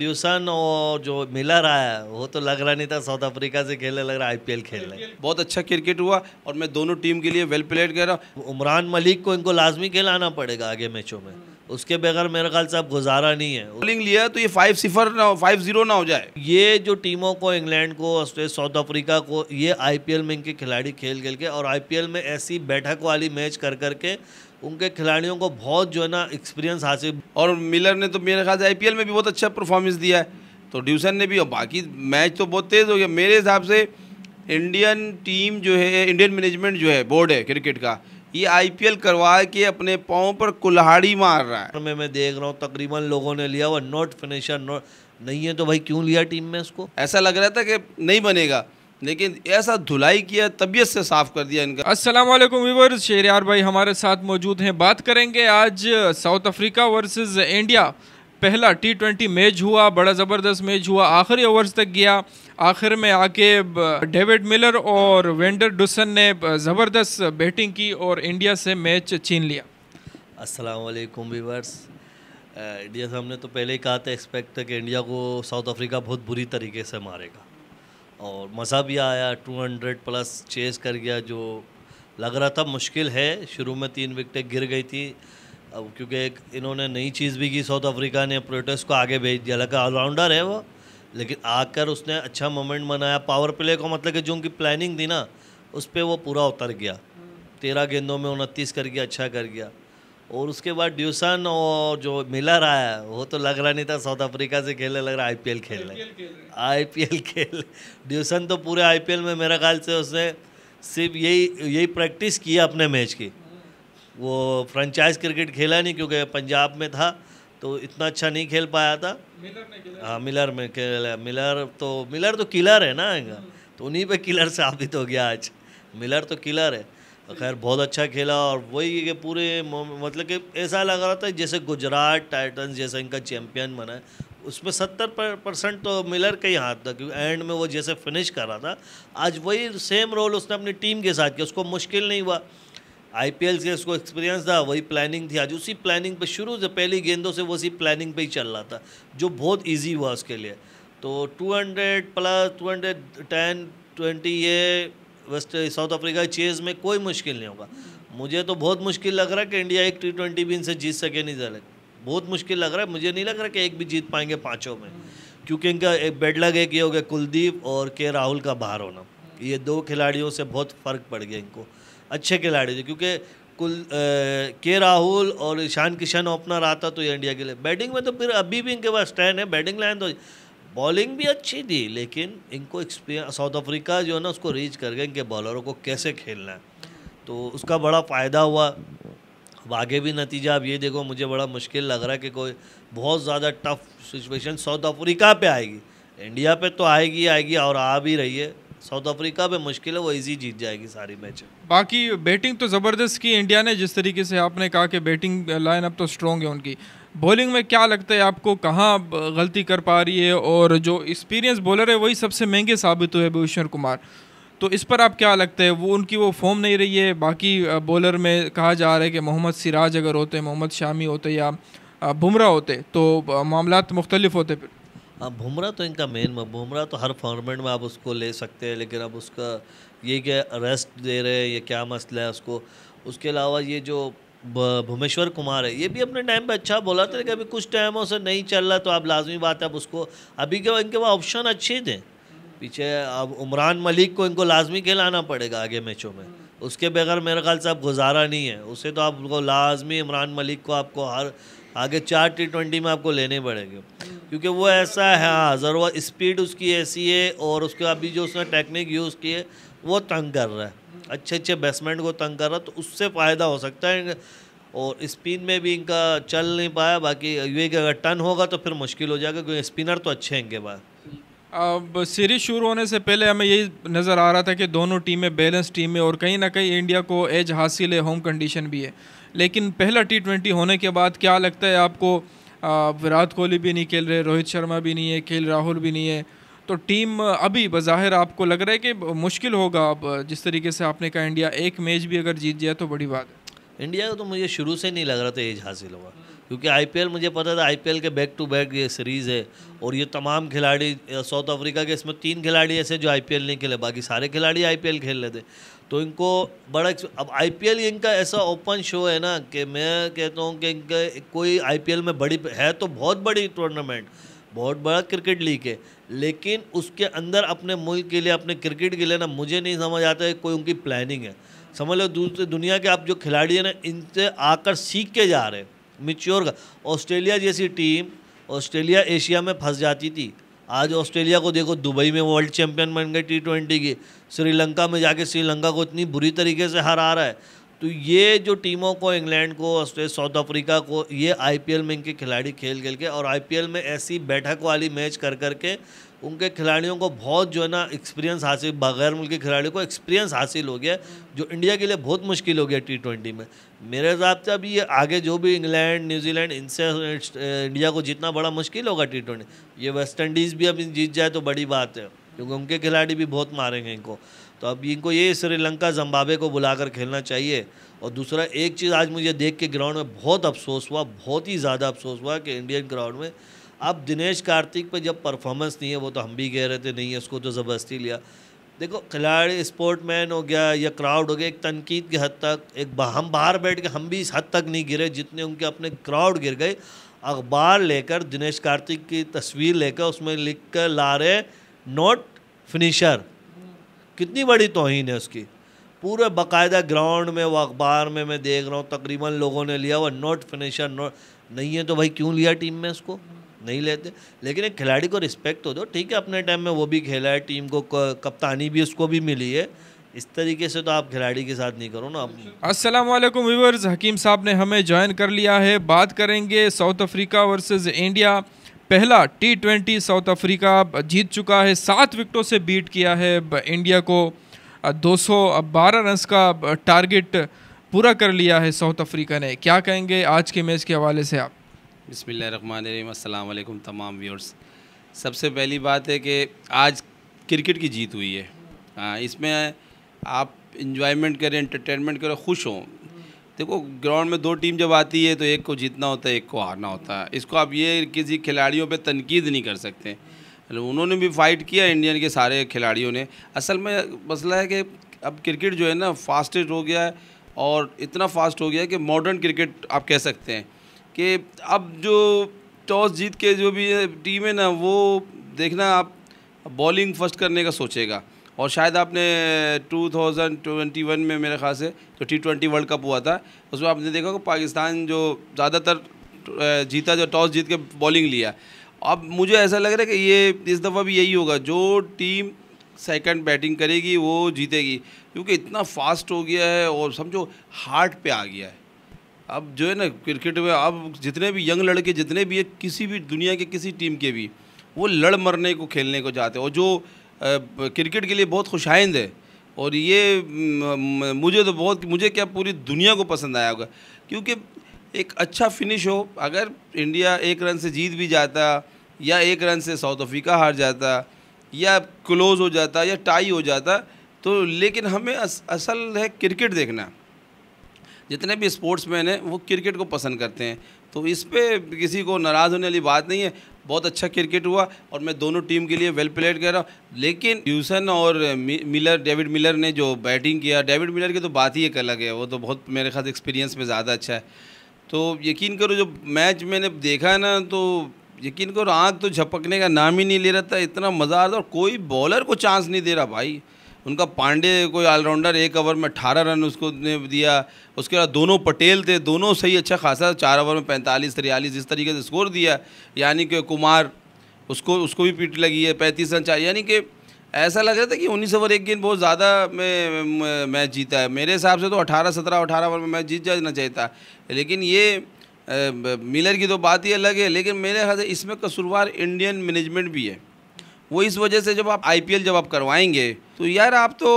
tuition और जो मिला रहा है वो तो लग रहा नहीं था साउथ अफ्रीका से खेलने लग रहा है आईपीएल खेल रहे बहुत अच्छा क्रिकेट हुआ और मैं दोनों टीम के लिए वेल प्लेड कह रहा हूँ उमरान मलिक को इनको लाजमी खेलाना पड़ेगा आगे मैचों में उसके बगैर मेरे ख्याल से अब गुजारा नहीं है बॉलिंग लिया तो ये फाइव सिफर ना हो फाइव जीरो ना हो जाए ये जो टीमों को इंग्लैंड को ऑस्ट्रेलिया साउथ अफ्रीका को ये आईपीएल में इनके खिलाड़ी खेल खेल के और आईपीएल में ऐसी बैठक वाली मैच कर करके उनके खिलाड़ियों को बहुत जो है ना एक्सपीरियंस हासिल और मिलर ने तो मेरे ख्याल से आई में भी बहुत अच्छा परफॉर्मेंस दिया है तो ड्यूसन ने भी और बाकी मैच तो बहुत तेज़ हो गया मेरे हिसाब से इंडियन टीम जो है इंडियन मैनेजमेंट जो है बोर्ड है क्रिकेट का ये आईपीएल करवा के अपने पाँव पर कुल्हाड़ी मार रहा है मैं मैं देख रहा हूँ तकरीबन लोगों ने लिया वो नॉट फिनिशर नॉट नहीं है तो भाई क्यों लिया टीम में इसको ऐसा लग रहा था कि नहीं बनेगा लेकिन ऐसा धुलाई किया तबीयत से साफ कर दिया इनका अस्सलाम वालेकुम शेर यार भाई हमारे साथ मौजूद हैं बात करेंगे आज साउथ अफ्रीका वर्सेस इंडिया पहला टी ट्वेंटी मैच हुआ बड़ा ज़बरदस्त मैच हुआ आखिरी ओवर्स तक गया आखिर में आके डेविड मिलर और वेंडर डुसन ने ज़बरदस्त बैटिंग की और इंडिया से मैच छीन लिया वालेकुम वीवर्स इंडिया से हमने तो पहले ही कहा था एक्सपेक्ट था कि इंडिया को साउथ अफ्रीका बहुत बुरी तरीके से मारेगा और मज़ा भी आया 200 प्लस चेस कर गया जो लग रहा था मुश्किल है शुरू में तीन विकटें गिर गई थी अब क्योंकि एक इन्होंने नई चीज़ भी की साउथ अफ्रीका ने प्रोटेस्ट को आगे भेज दिया हालांकि ऑलराउंडर है वो लेकिन आकर उसने अच्छा मोमेंट बनाया पावर प्ले को मतलब कि जो उनकी प्लानिंग थी ना उस पर वो पूरा उतर गया तेरह गेंदों में उनतीस कर गया अच्छा कर गया और उसके बाद ड्यूसन और जो मिला रहा है वो तो लग रहा नहीं था साउथ अफ्रीका से खेलने लग रहा आई पी एल खेल रहे आई पी एल खेल ड्यूसन तो पूरे आई पी एल में मेरा ख्याल से उसने सिर्फ यही यही प्रैक्टिस किया अपने मैच की वो फ्रेंचाइज क्रिकेट खेला नहीं क्योंकि पंजाब में था तो इतना अच्छा नहीं खेल पाया था हाँ मिलर में खेला मिलर तो मिलर तो किलर है ना तो उन्हीं पे किलर साबित हो गया आज मिलर तो किलर है खैर बहुत अच्छा खेला और वही कि पूरे मतलब कि ऐसा लग रहा था जैसे गुजरात टाइटन्स जैसा इनका चैम्पियन बना है उसमें सत्तर परसेंट तो मिलर का ही हाथ था क्योंकि एंड में वो जैसे फिनिश कर रहा था आज वही सेम रोल उसने अपनी टीम के साथ किया उसको मुश्किल नहीं हुआ आई पी एल से उसको एक्सपीरियंस था वही प्लानिंग थी आज उसी प्लानिंग पे शुरू से पहली गेंदों से वो उसी प्लानिंग पे ही चल रहा था जो बहुत इजी हुआ उसके लिए तो 200 प्लस 210 20 ये वेस्ट साउथ अफ्रीका चेज में कोई मुश्किल नहीं होगा मुझे तो बहुत मुश्किल लग रहा है कि इंडिया एक टी ट्वेंटी भी इनसे जीत सके नहीं जा बहुत मुश्किल लग रहा है मुझे नहीं लग रहा कि एक भी जीत पाएंगे पाँचों में क्योंकि इनका एक बेड लग एक ये हो गया कुलदीप और के राहुल का बाहर होना ये दो खिलाड़ियों से बहुत फ़र्क पड़ गया इनको अच्छे खिलाड़ी थे क्योंकि कुल के राहुल और ईशान किशन ओपनर आता तो ये इंडिया के लिए बैटिंग में तो फिर अभी भी इनके पास स्टैंड है बैटिंग लाइन तो बॉलिंग भी अच्छी थी लेकिन इनको एक्सपीरियंस साउथ अफ्रीका जो है ना उसको रीच कर गए इनके बॉलरों को कैसे खेलना है तो उसका बड़ा फ़ायदा हुआ अब आगे भी नतीजा अब ये देखो मुझे बड़ा मुश्किल लग रहा है कि कोई बहुत ज़्यादा टफ सिचुएशन साउथ अफ्रीका पे आएगी इंडिया पे तो आएगी आएगी और आ भी रही है साउथ अफ्रीका पे मुश्किल है वो इजी जीत जाएगी सारी मैच बाकी बैटिंग तो ज़बरदस्त की इंडिया ने जिस तरीके से आपने कहा कि बैटिंग लाइन अप तो स्ट्रॉन्ग है उनकी बॉलिंग में क्या लगता है आपको कहाँ गलती कर पा रही है और जो एक्सपीरियंस बॉलर है वही सबसे महंगे साबित हुए भूषण कुमार तो इस पर आप क्या लगते हैं वो उनकी वो फॉर्म नहीं रही है बाकी बॉलर में कहा जा रहा है कि मोहम्मद सिराज अगर होते मोहम्मद शामी होते या बुमराह होते तो मामला मुख्तलिफ होते फिर अब बुमरा तो इनका मेन बुमरा तो हर फॉर्मेट में आप उसको ले सकते हैं लेकिन अब उसका ये क्या रेस्ट दे रहे हैं ये क्या मसला है उसको उसके अलावा ये जो भुमेश्वर कुमार है ये भी अपने टाइम पे अच्छा बोला था लेकिन अभी कुछ टाइमों से नहीं चल रहा तो आप लाजमी बात है अब उसको अभी के इनके वहाँ ऑप्शन अच्छे दें पीछे अब उमरान मलिक को इनको लाजमी खिलाना पड़ेगा आगे मैचों में उसके बगैर मेरे ख्याल से आप गुजारा नहीं है उसे तो आपको लाजमी इमरान मलिक को आपको हर आगे चार टी ट्वेंटी में आपको लेने पड़ेंगे क्योंकि वो ऐसा है हाँ ज़रूरत स्पीड उसकी ऐसी है और उसके अभी जो उसने टेक्निक यूज़ की है वो तंग कर रहा है अच्छे अच्छे बैट्समैन को तंग कर रहा है तो उससे फ़ायदा हो सकता है और स्पिन में भी इनका चल नहीं पाया बाकी ये कि अगर टर्न होगा तो फिर मुश्किल हो जाएगा क्योंकि स्पिनर तो अच्छे हैं इनके पास अब सीरीज शुरू होने से पहले हमें यही नज़र आ रहा था कि दोनों टीमें बैलेंस टीमें और कहीं ना कहीं इंडिया को एज हासिल है होम कंडीशन भी है लेकिन पहला टी ट्वेंटी होने के बाद क्या लगता है आपको विराट कोहली भी नहीं खेल रहे रोहित शर्मा भी नहीं है खेल राहुल भी नहीं है तो टीम अभी बाहिर आपको लग रहा है कि मुश्किल होगा अब जिस तरीके से आपने कहा इंडिया एक मैच भी अगर जीत जाए तो बड़ी बात है इंडिया को तो मुझे शुरू से नहीं लग रहा था एज हासिल होगा क्योंकि आईपीएल मुझे पता था आईपीएल के बैक टू बैक ये सीरीज़ है और ये तमाम खिलाड़ी साउथ अफ्रीका के इसमें तीन खिलाड़ी ऐसे जो आईपीएल नहीं खेले बाकी सारे खिलाड़ी आईपीएल खेल रहे थे तो इनको बड़ा अब आईपीएल इनका ऐसा ओपन शो है ना कि मैं कहता हूँ कि इनका कोई आईपीएल में बड़ी है तो बहुत बड़ी टूर्नामेंट बहुत बड़ा क्रिकेट लीग है लेकिन उसके अंदर अपने मुल्क के लिए अपने क्रिकेट के लिए ना मुझे नहीं समझ आता है कोई उनकी प्लानिंग है समझ लो दूसरे दुनिया के आप जो खिलाड़ी हैं ना इनसे आकर सीख के जा रहे हैं मिच्योर का ऑस्ट्रेलिया जैसी टीम ऑस्ट्रेलिया एशिया में फंस जाती थी आज ऑस्ट्रेलिया को देखो दुबई में वर्ल्ड चैंपियन बन गए टी ट्वेंटी की श्रीलंका में जाके श्रीलंका को इतनी बुरी तरीके से हरा रहा है तो ये जो टीमों को इंग्लैंड को ऑस्ट्रेलिया साउथ अफ्रीका को ये आईपीएल में इनके खिलाड़ी खेल खेल के और आईपीएल में ऐसी बैठक वाली मैच कर कर के उनके खिलाड़ियों को बहुत जो है ना एक्सपीरियंस हासिल बगैर मुल्क के खिलाड़ियों को एक्सपीरियंस हासिल हो गया जो इंडिया के लिए बहुत मुश्किल हो गया टी ट्वेंटी में मेरे हिसाब से अभी ये आगे जो भी इंग्लैंड न्यूजीलैंड इनसे इंडिया को जीतना बड़ा मुश्किल होगा टी ट्वेंटी ये वेस्ट इंडीज़ भी अभी जीत जाए तो बड़ी बात है क्योंकि उनके खिलाड़ी भी बहुत मारेंगे इनको तो अब इनको ये श्रीलंका जम्बावे को बुलाकर खेलना चाहिए और दूसरा एक चीज़ आज मुझे देख के ग्राउंड में बहुत अफसोस हुआ बहुत ही ज़्यादा अफसोस हुआ कि इंडियन ग्राउंड में अब दिनेश कार्तिक पे जब परफॉर्मेंस नहीं है वो तो हम भी कह रहे थे नहीं है उसको तो ज़बरदस्ती लिया देखो खिलाड़ी स्पोर्टमैन हो गया या क्राउड हो गया एक तनकीद के हद तक एक हम बाहर बैठ के हम भी इस हद तक नहीं गिरे जितने उनके अपने क्राउड गिर गए अखबार लेकर दिनेश कार्तिक की तस्वीर लेकर उसमें लिख कर ला रहे नोट फिनिशर कितनी बड़ी तोहन है उसकी पूरे बाकायदा ग्राउंड में वो अखबार में मैं देख रहा हूँ तकरीबन लोगों ने लिया वो नोट फिनिशर नोट नहीं है तो भाई क्यों लिया टीम में उसको नहीं लेते लेकिन एक खिलाड़ी को रिस्पेक्ट हो तो दो ठीक है अपने टाइम में वो भी खेला है टीम को कप्तानी भी उसको भी मिली है इस तरीके से तो आप खिलाड़ी के साथ नहीं करो ना अस्सलाम वालेकुम व्यूवर्स हकीम साहब ने हमें ज्वाइन कर लिया है बात करेंगे साउथ अफ्रीका वर्सेज इंडिया पहला टी ट्वेंटी साउथ अफ्रीका जीत चुका है सात विकटों से बीट किया है इंडिया को बारह रन्स का टारगेट पूरा कर लिया है साउथ अफ्रीका ने क्या कहेंगे आज के मैच के हवाले से आप बसमिल तमाम व्यूअर्स सबसे पहली बात है कि आज क्रिकेट की जीत हुई है आ, हाँ, इसमें आप इन्जॉयमेंट करें इंटरटेनमेंट करें खुश हों देखो ग्राउंड में दो टीम जब आती है तो एक को जीतना होता है एक को हारना होता है इसको आप ये किसी खिलाड़ियों पे तनकीद नहीं कर सकते मतलब उन्होंने भी फाइट किया इंडियन के सारे खिलाड़ियों ने असल में मसला है कि अब क्रिकेट जो है ना फास्टेस्ट हो गया है और इतना फास्ट हो गया है कि मॉडर्न क्रिकेट आप कह सकते हैं कि अब जो टॉस जीत के जो भी टीम है ना वो देखना आप बॉलिंग फर्स्ट करने का सोचेगा और शायद आपने 2021 में मेरे ख्याल से जो टी ट्वेंटी वर्ल्ड कप हुआ था उसमें आपने देखा कि पाकिस्तान जो ज़्यादातर जीता जो टॉस जीत के बॉलिंग लिया अब मुझे ऐसा लग रहा है कि ये इस दफ़ा भी यही होगा जो टीम सेकंड बैटिंग करेगी वो जीतेगी क्योंकि इतना फास्ट हो गया है और समझो हार्ट पे आ गया है अब जो है ना क्रिकेट में अब जितने भी यंग लड़के जितने भी किसी भी दुनिया के किसी टीम के भी वो लड़ मरने को खेलने को जाते और जो क्रिकेट के लिए बहुत खुशाइंद है और ये मुझे तो बहुत मुझे क्या पूरी दुनिया को पसंद आया होगा क्योंकि एक अच्छा फिनिश हो अगर इंडिया एक रन से जीत भी जाता या एक रन से साउथ अफ्रीका हार जाता या क्लोज़ हो जाता या टाई हो जाता तो लेकिन हमें अस, असल है क्रिकेट देखना जितने भी स्पोर्ट्स मैन हैं वो क्रिकेट को पसंद करते हैं तो इस पर किसी को नाराज़ होने वाली बात नहीं है बहुत अच्छा क्रिकेट हुआ और मैं दोनों टीम के लिए वेल प्लेड कर रहा हूँ लेकिन ड्यूसन और मिलर डेविड मिलर ने जो बैटिंग किया डेविड मिलर की तो बात ही एक अलग है वो तो बहुत मेरे खास एक्सपीरियंस में ज़्यादा अच्छा है तो यकीन करो जो मैच मैंने देखा ना तो यकीन करो आँख तो झपकने का नाम ही नहीं ले रहा था इतना मज़ा आ रहा था और कोई बॉलर को चांस नहीं दे रहा भाई उनका पांडे कोई ऑलराउंडर एक ओवर में अठारह रन उसको ने दिया उसके बाद दोनों पटेल थे दोनों सही अच्छा खासा चार ओवर में पैंतालीस तिरयालीस इस तरीके से स्कोर दिया यानी कि कुमार उसको उसको भी पीट लगी है पैंतीस रन चार यानी कि ऐसा लग रहा था कि उन्नीस ओवर एक गेंद बहुत ज़्यादा में मैच जीता है मेरे हिसाब से तो अठारह सत्रह अठारह ओवर में मैच जीत जाना चाहिए था लेकिन ये मिलर की तो बात ही अलग है लेकिन मेरे ख्याल से इसमें कसूरवार इंडियन मैनेजमेंट भी है वो इस वजह से जब आप आई जब आप करवाएंगे तो यार आप तो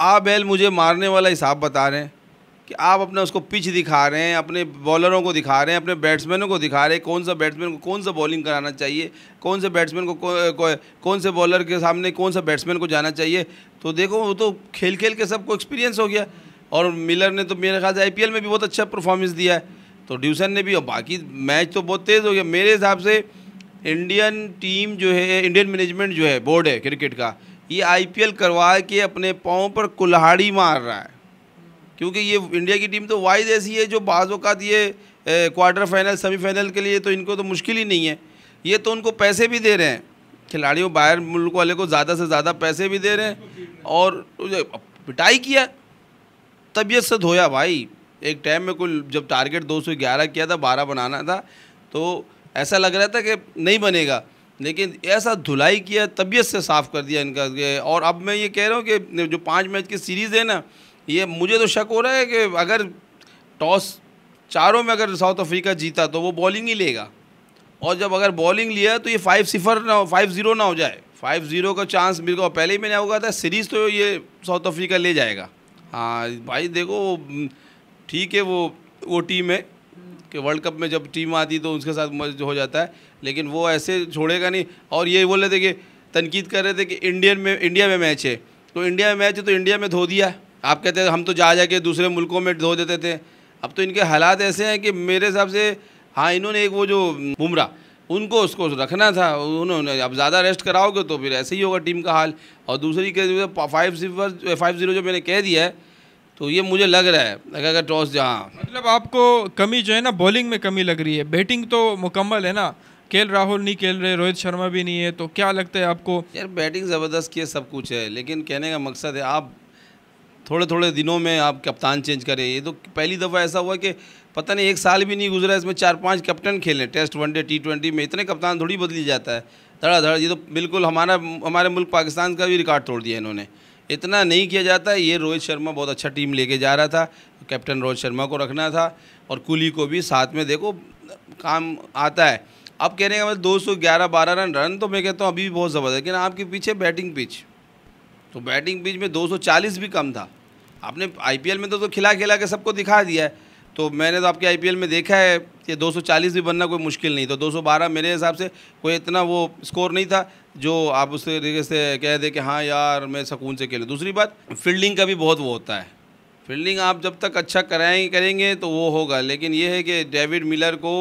आ बैल मुझे मारने वाला हिसाब बता रहे हैं कि आप अपना उसको पिच दिखा रहे हैं अपने बॉलरों को दिखा रहे हैं अपने बैट्समैनों को दिखा रहे हैं कौन सा बैट्समैन को कौन सा बॉलिंग कराना चाहिए कौन से बैट्समैन को कौन, कौन से बॉलर के सामने कौन सा बैट्समैन को जाना चाहिए तो देखो वो तो खेल खेल के सबको एक्सपीरियंस हो गया और मिलर ने तो मेरे ख्याल से आई में भी बहुत अच्छा परफॉर्मेंस दिया है तो ड्यूसन ने भी और बाकी मैच तो बहुत तेज़ हो गया मेरे हिसाब से इंडियन टीम जो है इंडियन मैनेजमेंट जो है बोर्ड है क्रिकेट का ये आईपीएल करवा के अपने पाँव पर कुल्हाड़ी मार रहा है क्योंकि ये इंडिया की टीम तो वाइज ऐसी है जो अवत ये क्वार्टर फाइनल सेमीफाइनल के लिए तो इनको तो मुश्किल ही नहीं है ये तो उनको पैसे भी दे रहे हैं खिलाड़ियों बाहर मुल्क वाले को ज़्यादा से ज़्यादा पैसे भी दे रहे हैं और पिटाई किया तबीयत से धोया भाई एक टाइम में कुल जब टारगेट 211 किया था 12 बनाना था तो ऐसा लग रहा था कि नहीं बनेगा लेकिन ऐसा धुलाई किया तबीयत से साफ़ कर दिया इनका और अब मैं ये कह रहा हूँ कि जो पाँच मैच की सीरीज़ है ना ये मुझे तो शक हो रहा है कि अगर टॉस चारों में अगर साउथ अफ्रीका जीता तो वो बॉलिंग ही लेगा और जब अगर बॉलिंग लिया तो ये फाइव सिफर ना हो फाइव ज़ीरो ना हो जाए फाइव ज़ीरो का चांस मेरे को पहले ही मैंने होगा था सीरीज़ तो ये साउथ अफ्रीका ले जाएगा हाँ भाई देखो ठीक है वो वो टीम है कि वर्ल्ड कप में जब टीम आती तो उसके साथ मज हो जाता है लेकिन वो ऐसे छोड़ेगा नहीं और ये बोल रहे थे कि तनकीद कर रहे थे कि इंडियन में इंडिया में मैच है तो इंडिया में मैच है तो इंडिया में धो दिया आप कहते हैं हम तो जा जाके दूसरे मुल्कों में धो देते थे अब तो इनके हालात ऐसे हैं कि मेरे हिसाब से हाँ इन्होंने एक वो जो बुमरा उनको उसको रखना था उन्होंने अब ज़्यादा रेस्ट कराओगे तो फिर ऐसे ही होगा टीम का हाल और दूसरी के फाइव सिफर फाइव ज़ीरो जो मैंने कह दिया है तो ये मुझे लग रहा है अगर अगर टॉस जहाँ मतलब आपको कमी जो है ना बॉलिंग में कमी लग रही है बैटिंग तो मुकम्मल है ना खेल राहुल नहीं खेल रहे रोहित शर्मा भी नहीं है तो क्या लगता है आपको यार बैटिंग ज़बरदस्त की है सब कुछ है लेकिन कहने का मकसद है आप थोड़े थोड़े दिनों में आप कप्तान चेंज करें ये तो पहली दफ़ा ऐसा हुआ कि पता नहीं एक साल भी नहीं गुजरा इसमें चार पांच कैप्टन खेले टेस्ट वनडे टी ट्वेंटी में इतने कप्तान थोड़ी बदली जाता है धड़ाधड़ ये तो बिल्कुल हमारा हमारे मुल्क पाकिस्तान का भी रिकॉर्ड तोड़ दिया इन्होंने इतना नहीं किया जाता ये रोहित शर्मा बहुत अच्छा टीम लेके जा रहा था कैप्टन रोहित शर्मा को रखना था और कुली को भी साथ में देखो काम आता है अब रहे हैं मतलब दो सौ ग्यारह बारह रन रन तो मैं कहता हूँ अभी भी बहुत ज़बरदस्त लेकिन आपके पीछे बैटिंग पिच तो बैटिंग पिच में 240 भी कम था आपने आईपीएल में तो, तो खिला खिला के सबको दिखा दिया है तो मैंने तो आपके आईपीएल में देखा है कि 240 भी बनना कोई मुश्किल नहीं तो 212 मेरे हिसाब से कोई इतना वो स्कोर नहीं था जो आप उस तरीके से कह दे कि हाँ यार मैं सकून से खेलूँ दूसरी बात फील्डिंग का भी बहुत वो होता है फील्डिंग आप जब तक अच्छा कराएंगे करेंगे तो वो होगा लेकिन ये है कि डेविड मिलर को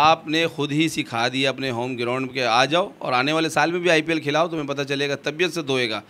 आपने खुद ही सिखा दिया अपने होम ग्राउंड के आ जाओ और आने वाले साल में भी आईपीएल खिलाओ तुम्हें पता चलेगा तबीयत से धोएगा